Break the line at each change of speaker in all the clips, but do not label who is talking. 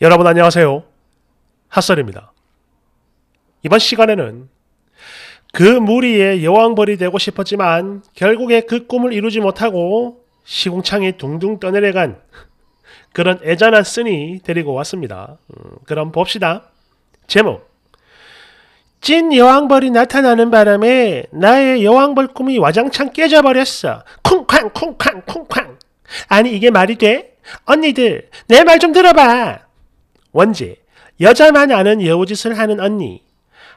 여러분 안녕하세요. 핫설입니다. 이번 시간에는 그 무리의 여왕벌이 되고 싶었지만 결국에 그 꿈을 이루지 못하고 시궁창에 둥둥 떠내려간 그런 애잔한 쓴이 데리고 왔습니다. 음, 그럼 봅시다. 제목 찐 여왕벌이 나타나는 바람에 나의 여왕벌 꿈이 와장창 깨져버렸어. 쿵쾅 쿵쾅 쿵쾅 아니 이게 말이 돼? 언니들 내 말 좀 들어봐. 원지, 여자만 아는 여우짓을 하는 언니.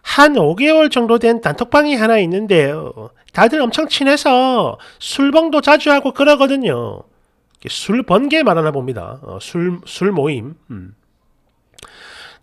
한 5개월 정도 된 단톡방이 하나 있는데요. 다들 엄청 친해서 술봉도 자주 하고 그러거든요. 술 번개 말하나 봅니다. 어, 술, 술 모임. 음.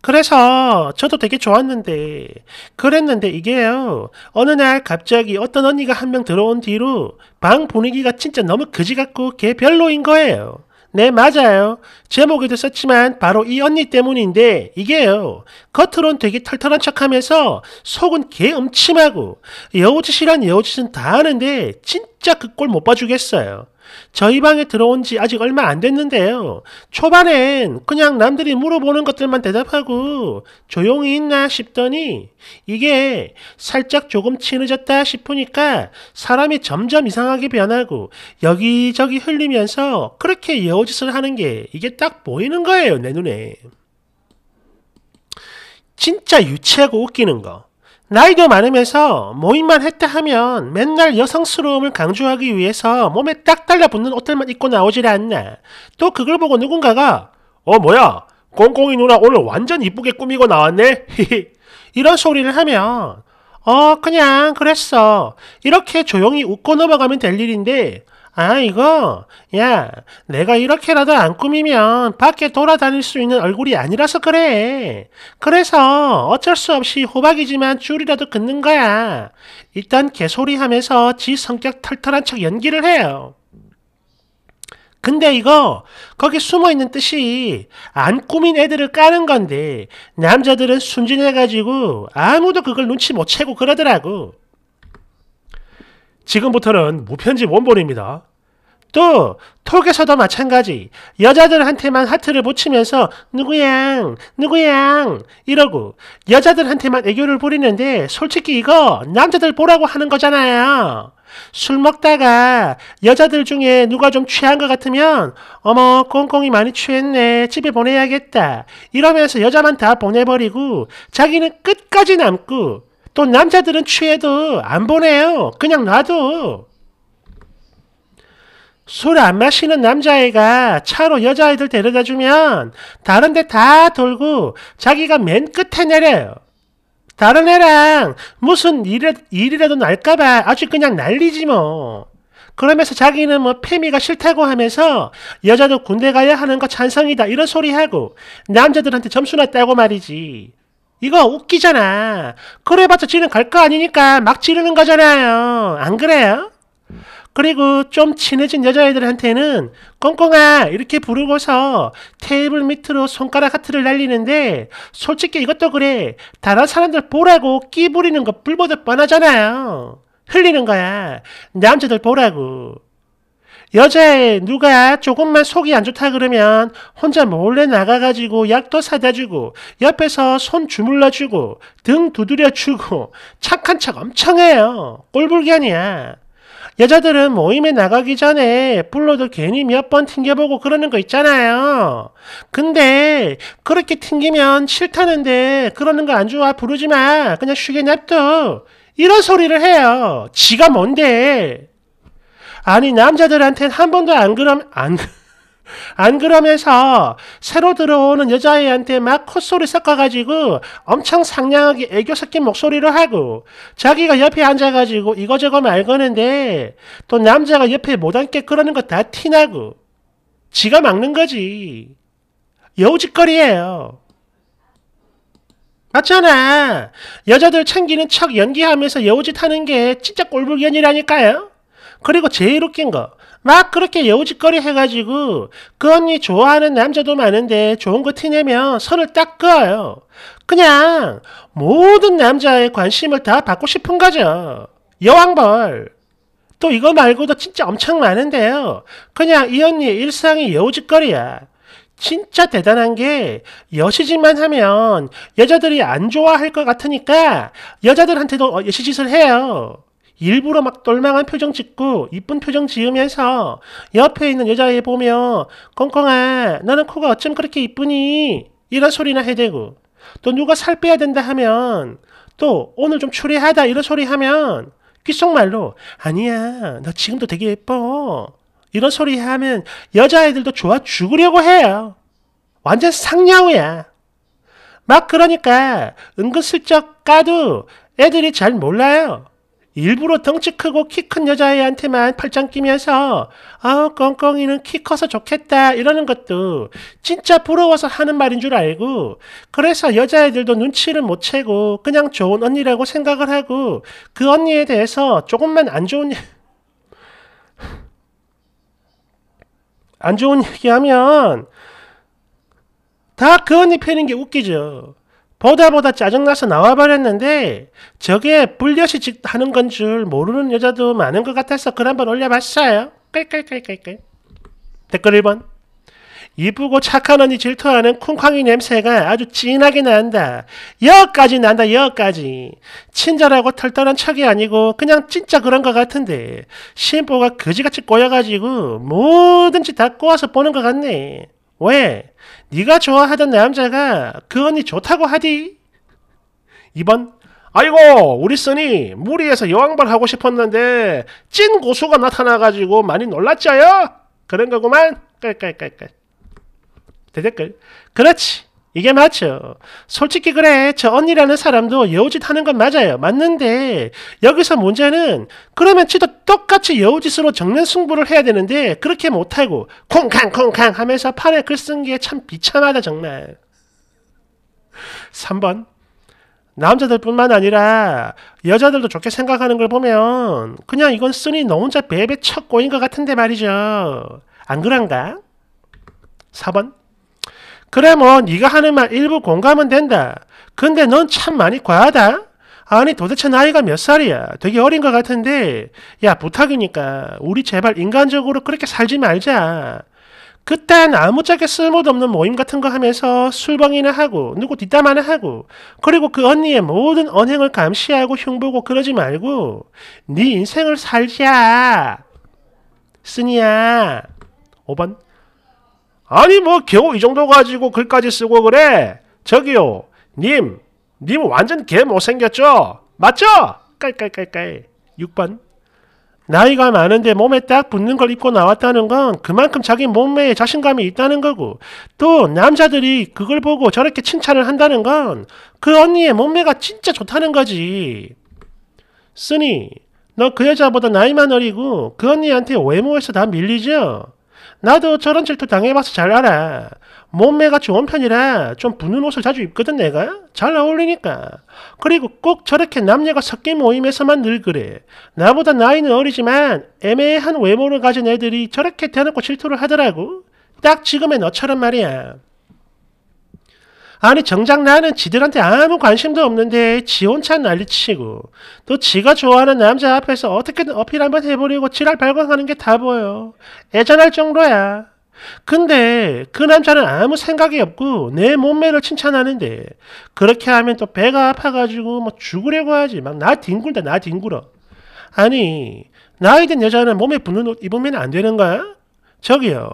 그래서 저도 되게 좋았는데, 그랬는데 이게요. 어느 날 갑자기 어떤 언니가 한 명 들어온 뒤로 방 분위기가 진짜 너무 그지 같고 개 별로인 거예요. 네, 맞아요. 제목에도 썼지만 바로 이 언니 때문인데 이게요. 겉으론 되게 털털한 척하면서 속은 개 음침하고 여우짓이란 여우짓은 다 아는데 진짜 그 꼴 못 봐주겠어요. 저희 방에 들어온 지 아직 얼마 안 됐는데요. 초반엔 그냥 남들이 물어보는 것들만 대답하고 조용히 있나 싶더니 이게 살짝 조금 친해졌다 싶으니까 사람이 점점 이상하게 변하고 여기저기 흘리면서 그렇게 여우짓을 하는 게 이게 딱 보이는 거예요, 내 눈에. 진짜 유치하고 웃기는 거. 나이도 많으면서 모임만 했다 하면 맨날 여성스러움을 강조하기 위해서 몸에 딱 달라붙는 옷들만 입고 나오질 않나. 또 그걸 보고 누군가가 어 뭐야 꽁꽁이 누나 오늘 완전 이쁘게 꾸미고 나왔네 이런 소리를 하면 어 그냥 그랬어 이렇게 조용히 웃고 넘어가면 될 일인데 아, 이거? 야, 내가 이렇게라도 안 꾸미면 밖에 돌아다닐 수 있는 얼굴이 아니라서 그래. 그래서 어쩔 수 없이 호박이지만 줄이라도 긋는 거야. 일단 개소리 하면서 지 성격 털털한 척 연기를 해요. 근데 이거 거기 숨어 있는 뜻이 안 꾸민 애들을 까는 건데 남자들은 순진해가지고 아무도 그걸 눈치 못 채고 그러더라고. 지금부터는 무편집 원본입니다. 또 톡에서도 마찬가지 여자들한테만 하트를 붙이면서 누구양 누구양 이러고 여자들한테만 애교를 부리는데 솔직히 이거 남자들 보라고 하는 거잖아요. 술 먹다가 여자들 중에 누가 좀 취한 것 같으면 어머 꽁꽁이 많이 취했네 집에 보내야겠다 이러면서 여자만 다 보내버리고 자기는 끝까지 남고 또 남자들은 취해도 안 보내요. 그냥 놔둬. 술 안 마시는 남자애가 차로 여자애들 데려다 주면 다른 데 다 돌고 자기가 맨 끝에 내려요. 다른 애랑 무슨 일이, 일이라도 날까봐 아주 그냥 난리지 뭐. 그러면서 자기는 뭐 페미가 싫다고 하면서 여자도 군대 가야 하는 거 찬성이다 이런 소리하고 남자들한테 점수나 따고 말이지. 이거 웃기잖아. 그래봤자 지는 갈 거 아니니까 막 지르는 거잖아요. 안 그래요? 그리고 좀 친해진 여자애들한테는 꽁꽁아 이렇게 부르고서 테이블 밑으로 손가락 하트를 날리는데 솔직히 이것도 그래 다른 사람들 보라고 끼 부리는 거 불보듯 뻔하잖아요 흘리는 거야 남자들 보라고 여자애 누가 조금만 속이 안 좋다 그러면 혼자 몰래 나가가지고 약도 사다 주고 옆에서 손 주물러 주고 등 두드려 주고 착한 척 엄청 해요. 꼴불견이야. 여자들은 모임에 나가기 전에 불러도 괜히 몇 번 튕겨보고 그러는 거 있잖아요. 근데 그렇게 튕기면 싫다는데 그러는 거 안 좋아 부르지 마. 그냥 쉬게 냅둬. 이런 소리를 해요. 지가 뭔데. 아니 남자들한테는 한 번도 안 그럼 안. 안 그러면서 새로 들어오는 여자애한테 막 콧소리 섞어가지고 엄청 상냥하게 애교 섞인 목소리로 하고 자기가 옆에 앉아가지고 이거저거 말거는데 또 남자가 옆에 못 앉게 그러는 거 다 티나고 지가 막는 거지. 여우짓거리예요. 맞잖아. 여자들 챙기는 척 연기하면서 여우짓 하는 게 진짜 꼴불견이라니까요. 그리고 제일 웃긴 거. 막 그렇게 여우짓거리 해가지고 그 언니 좋아하는 남자도 많은데 좋은 거 티내면 선을 딱 그어요. 그냥 모든 남자의 관심을 다 받고 싶은 거죠. 여왕벌. 또 이거 말고도 진짜 엄청 많은데요. 그냥 이 언니 일상이 여우짓거리야. 진짜 대단한 게 여시짓만 하면 여자들이 안 좋아할 것 같으니까 여자들한테도 어, 여시짓을 해요. 일부러 막 똘망한 표정 짓고 이쁜 표정 지으면서 옆에 있는 여자애 보면 꽁꽁아 너는 코가 어쩜 그렇게 이쁘니 이런 소리나 해대고 또 누가 살 빼야 된다 하면 또 오늘 좀 추리하다 이런 소리 하면 귓속말로 아니야 너 지금도 되게 예뻐 이런 소리 하면 여자애들도 좋아 죽으려고 해요 완전 상냥우야 막 그러니까 은근슬쩍 까도 애들이 잘 몰라요 일부러 덩치 크고 키 큰 여자애한테만 팔짱 끼면서 아우 꽁꽁이는 키 커서 좋겠다 이러는 것도 진짜 부러워서 하는 말인 줄 알고 그래서 여자애들도 눈치를 못 채고 그냥 좋은 언니라고 생각을 하고 그 언니에 대해서 조금만 안 좋은 안 좋은 얘기하면 다 그 언니 팬인 게 웃기죠. 보다 보다 짜증나서 나와버렸는데 저게 불려시 하는 건 줄 모르는 여자도 많은 것 같아서 글 한번 올려봤어요. 깔깔깔깔깔. 댓글 1번. 이쁘고 착한 언니 질투하는 쿵쾅이 냄새가 아주 진하게 난다. 여까지 난다, 여까지 친절하고 털털한 척이 아니고 그냥 진짜 그런 것 같은데 심보가 거지같이 꼬여가지고 뭐든지 다 꼬아서 보는 것 같네. 왜? 네가 좋아하던 남자가 그 언니 좋다고 하디. 2번 아이고 우리 써니 무리해서 여왕벌 하고 싶었는데 찐 고수가 나타나가지고 많이 놀랐죠요? 그런 거구만. 깔깔깔깔. 대댓글. 그렇지. 이게 맞죠. 솔직히 그래, 저 언니라는 사람도 여우짓 하는 건 맞아요. 맞는데, 여기서 문제는, 그러면 지도 똑같이 여우짓으로 정면 승부를 해야 되는데, 그렇게 못하고, 콩캉콩캉 하면서 판에 글 쓴 게 참 비참하다, 정말. 3번. 남자들뿐만 아니라 여자들도 좋게 생각하는 걸 보면 그냥 이건 쓰니 너 혼자 베베 척 꼬인 것 같은데 말이죠. 안 그런가? 4번 그래 뭐 네가 하는 말 일부 공감은 된다. 근데 넌 참 많이 과하다. 아니 도대체 나이가 몇 살이야? 되게 어린 것 같은데 야 부탁이니까 우리 제발 인간적으로 그렇게 살지 말자. 그땐 아무짝에 쓸모도 없는 모임 같은 거 하면서 술방이나 하고 누구 뒷담 하나 하고 그리고 그 언니의 모든 언행을 감시하고 흉보고 그러지 말고 네 인생을 살자. 쓰니야. 5번 아니 뭐 겨우 이 정도 가지고 글까지 쓰고 그래? 저기요 님, 님 완전 개 못생겼죠? 맞죠? 깔깔깔깔 6번 나이가 많은데 몸에 딱 붙는 걸 입고 나왔다는 건 그만큼 자기 몸매에 자신감이 있다는 거고 또 남자들이 그걸 보고 저렇게 칭찬을 한다는 건 그 언니의 몸매가 진짜 좋다는 거지 쓰니 너 그 여자보다 나이만 어리고 그 언니한테 외모에서 다 밀리죠? 나도 저런 질투 당해봐서 잘 알아. 몸매가 좋은 편이라 좀 부는 옷을 자주 입거든 내가. 잘 어울리니까. 그리고 꼭 저렇게 남녀가 섞인 모임에서만 늘 그래. 나보다 나이는 어리지만 애매한 외모를 가진 애들이 저렇게 대놓고 질투를 하더라고. 딱 지금의 너처럼 말이야. 아니 정작 나는 지들한테 아무 관심도 없는데 지 혼자 난리치고 또 지가 좋아하는 남자 앞에서 어떻게든 어필 한번 해버리고 지랄 발광하는 게 다 보여. 애잔할 정도야. 근데 그 남자는 아무 생각이 없고 내 몸매를 칭찬하는데 그렇게 하면 또 배가 아파가지고 뭐 죽으려고 하지. 막 나 뒹굴다 나 뒹굴어. 아니 나이 든 여자는 몸에 붙는 옷 입으면 안 되는 거야? 저기요.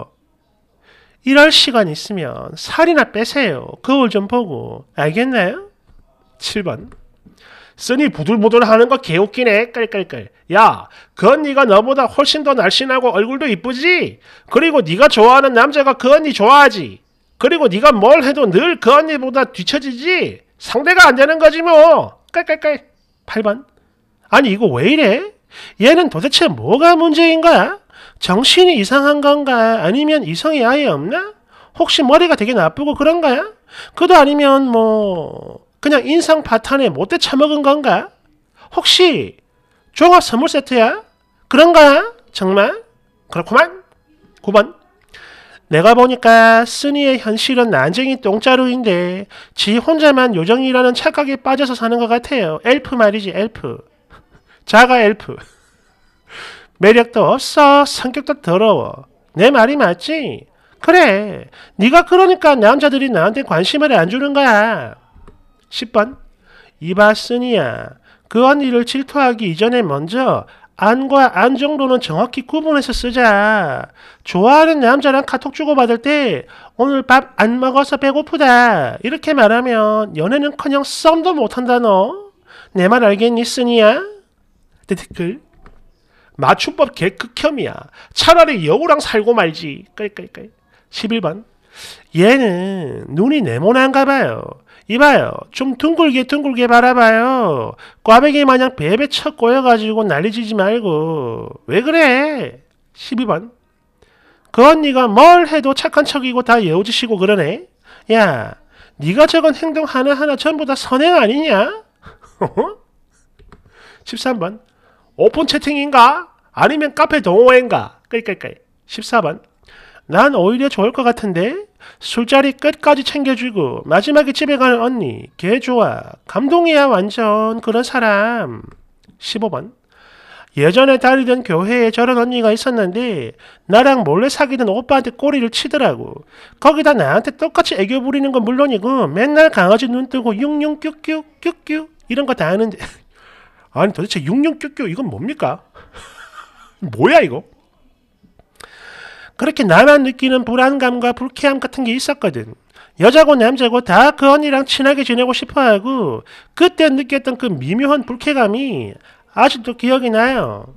이럴 시간 있으면 살이나 빼세요. 거울 좀 보고. 알겠나요? 7번. 쓰니 부들부들하는 거 개웃기네. 깔깔깔. 야, 그 언니가 너보다 훨씬 더 날씬하고 얼굴도 이쁘지? 그리고 네가 좋아하는 남자가 그 언니 좋아하지. 그리고 네가 뭘 해도 늘 그 언니보다 뒤처지지. 상대가 안 되는 거지 뭐. 깔깔깔. 8번. 아니 이거 왜 이래? 얘는 도대체 뭐가 문제인 거야? 정신이 이상한 건가? 아니면 이성이 아예 없나? 혹시 머리가 되게 나쁘고 그런 거야? 그도 아니면 뭐 그냥 인상 파탄에 못대 처먹은 건가? 혹시 종합 선물 세트야? 그런 거야? 정말? 그렇구만. 9번. 내가 보니까 쓰니의 현실은 난쟁이 똥자루인데 지 혼자만 요정이라는 착각에 빠져서 사는 것 같아요. 엘프 말이지 엘프. 자가 엘프. 매력도 없어. 성격도 더러워. 내 말이 맞지? 그래. 네가 그러니까 남자들이 나한테 관심을 안 주는 거야. 10번. 이바스니야. 그 언니를 질투하기 이전에 먼저 안과 안 정도는 정확히 구분해서 쓰자. 좋아하는 남자랑 카톡 주고받을 때 오늘 밥 안 먹어서 배고프다. 이렇게 말하면 연애는커녕 썸도 못한다 너. 내 말 알겠니 쓰니야? 댓글 맞춤법 개극혐이야. 차라리 여우랑 살고 말지. 끌끌끌. 11번. 얘는 눈이 네모난가 봐요. 이봐요. 좀 둥글게 둥글게 바라봐요. 꽈배기 마냥 베베 쳐 꼬여가지고 난리지지 말고. 왜 그래? 12번. 그 언니가 뭘 해도 착한 척이고 다 여우짓이고 그러네. 야, 네가 저건 행동 하나하나 전부 다 선행 아니냐? 13번. 오픈 채팅인가? 아니면 카페 동호회인가? 끌끌끌. 14번. 난 오히려 좋을 것 같은데? 술자리 끝까지 챙겨주고 마지막에 집에 가는 언니 개 좋아. 감동이야 완전 그런 사람. 15번. 예전에 다니던 교회에 저런 언니가 있었는데 나랑 몰래 사귀던 오빠한테 꼬리를 치더라고. 거기다 나한테 똑같이 애교 부리는 건 물론이고 맨날 강아지 눈 뜨고 융융 뀨뀨 뀨뀨 이런 거 다 하는데 아니 도대체 6년 껴껴 이건 뭡니까? 뭐야 이거? 그렇게 나만 느끼는 불안감과 불쾌함 같은 게 있었거든. 여자고 남자고 다 그 언니랑 친하게 지내고 싶어하고 그때 느꼈던 그 미묘한 불쾌감이 아직도 기억이 나요.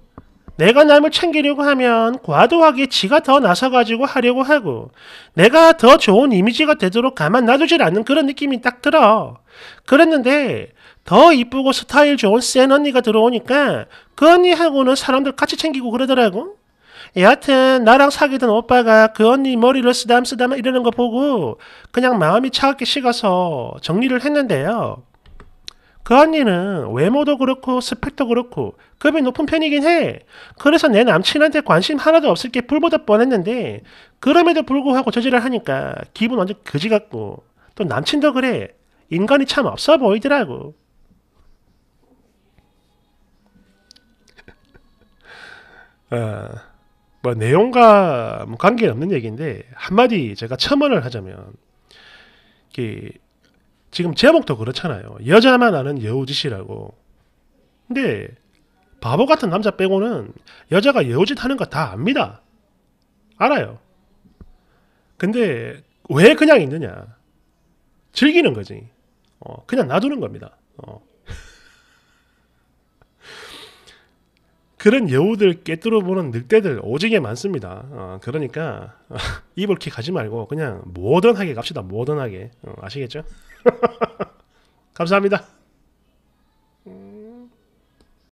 내가 남을 챙기려고 하면 과도하게 지가 더 나서가지고 하려고 하고 내가 더 좋은 이미지가 되도록 가만 놔두질 않는 그런 느낌이 딱 들어. 그랬는데 더 이쁘고 스타일 좋은 센 언니가 들어오니까 그 언니하고는 사람들 같이 챙기고 그러더라고. 여하튼 나랑 사귀던 오빠가 그 언니 머리를 쓰담쓰담 이러는 거 보고 그냥 마음이 차갑게 식어서 정리를 했는데요. 그 언니는 외모도 그렇고 스펙도 그렇고 급이 높은 편이긴 해. 그래서 내 남친한테 관심 하나도 없을 게 불보다 뻔했는데 그럼에도 불구하고 저지를 하니까 기분 완전 거지 같고 또 남친도 그래. 인간이 참 없어 보이더라고. 어, 뭐 내용과 뭐 관계 없는 얘기인데 한마디 제가 첨언을 하자면 그 지금 제목도 그렇잖아요. 여자만 아는 여우짓이라고. 근데 바보 같은 남자 빼고는 여자가 여우짓 하는 거 다 압니다. 알아요. 근데 왜 그냥 있느냐? 즐기는 거지. 어, 그냥 놔두는 겁니다. 어. 그런 여우들 깨뜨려보는 늑대들 오지게 많습니다. 어, 그러니까 어, 이볼킥 하지 말고 그냥 모던하게 갑시다. 모던하게 어, 아시겠죠? 감사합니다.